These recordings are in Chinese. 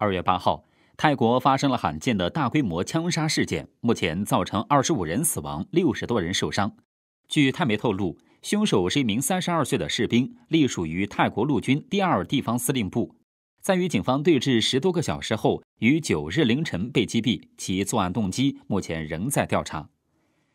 二月八号，泰国发生了罕见的大规模枪杀事件，目前造成二十五人死亡，六十多人受伤。据泰媒透露，凶手是一名三十二岁的士兵，隶属于泰国陆军第二地方司令部，在与警方对峙十多个小时后，于九日凌晨被击毙。其作案动机目前仍在调查。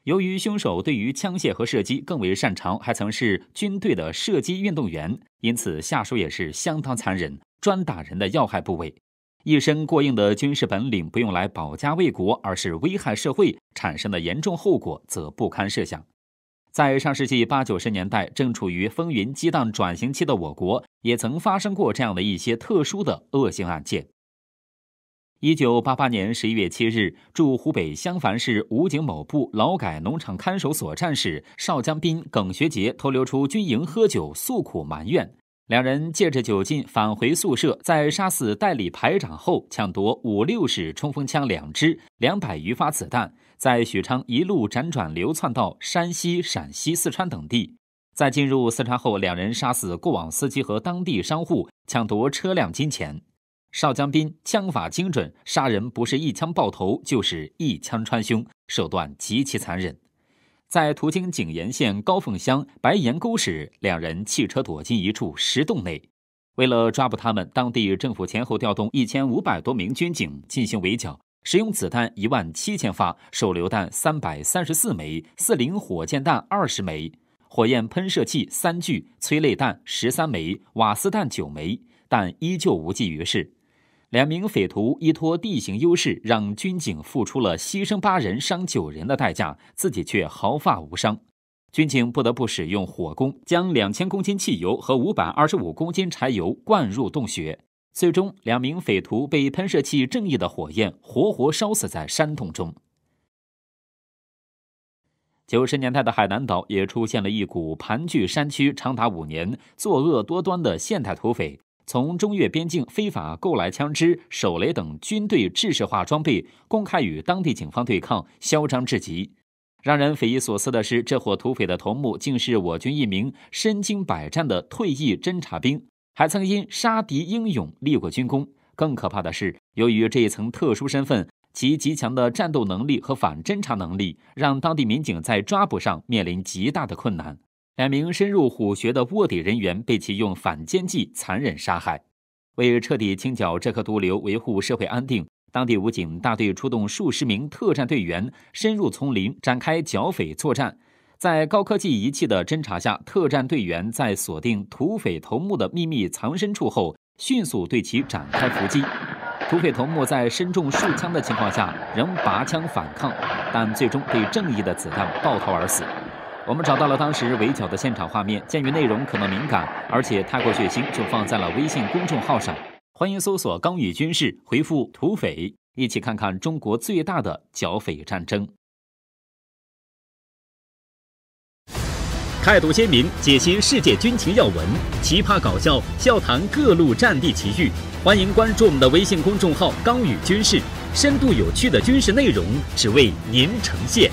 由于凶手对于枪械和射击更为擅长，还曾是军队的射击运动员，因此下手也是相当残忍，专打人的要害部位。一身过硬的军事本领，不用来保家卫国，而是危害社会，产生的严重后果则不堪设想。在上世纪八九十年代，正处于风云激荡转型期的我国，也曾发生过这样的一些特殊的恶性案件。一九八八年十一月七日，驻湖北襄樊市武警某部劳改农场看守所战士邵江斌、耿学杰偷溜出军营喝酒，诉苦埋怨。两人借着酒劲返回宿舍，在杀死代理排长后，抢夺五六式冲锋枪两支、两百余发子弹，在许昌一路辗转流窜到山西、陕西、四川等地。在进入四川后，两人杀死过往司机和当地商户，抢夺车辆、金钱。邵江斌枪法精准，杀人不是一枪爆头，就是一枪穿胸，手段极其残忍。在途经景延县高凤乡白岩沟时，两人弃车躲进一处石洞内。为了抓捕他们，当地政府前后调动一千五百多名军警进行围剿，使用子弹一万七千发、手榴弹三百三十四枚、四零火箭弹二十枚、火焰喷射器三具、催泪弹十三枚、瓦斯弹九枚，但依旧无济于事。两名匪徒依托地形优势，让军警付出了牺牲八人、伤九人的代价，自己却毫发无伤。军警不得不使用火攻，将两千公斤汽油和五百二十五公斤柴油灌入洞穴，最终两名匪徒被喷射器正义的火焰活活烧死在山洞中。九十年代的海南岛也出现了一股盘踞山区长达五年、作恶多端的现代土匪。从中越边境非法购来枪支、手雷等军队制式化装备，公开与当地警方对抗，嚣张至极。让人匪夷所思的是，这伙土匪的头目竟是我军一名身经百战的退役侦察兵，还曾因杀敌英勇立过军功。更可怕的是，由于这一层特殊身份，其极强的战斗能力和反侦察能力，让当地民警在抓捕上面临极大的困难。两名深入虎穴的卧底人员被其用反间计残忍杀害。为彻底清剿这颗毒瘤，维护社会安定，当地武警大队出动数十名特战队员深入丛林展开剿匪作战。在高科技仪器的侦查下，特战队员在锁定土匪头目的秘密藏身处后，迅速对其展开伏击。土匪头目在身中数枪的情况下仍拔枪反抗，但最终被正义的子弹爆头而死。我们找到了当时围剿的现场画面，鉴于内容可能敏感，而且太过血腥，就放在了微信公众号上。欢迎搜索“刚宇军事”，回复“土匪”，一起看看中国最大的剿匪战争。态度鲜明，解析世界军情要闻，奇葩搞笑，笑谈各路战地奇遇。欢迎关注我们的微信公众号“刚宇军事”，深度有趣的军事内容，只为您呈现。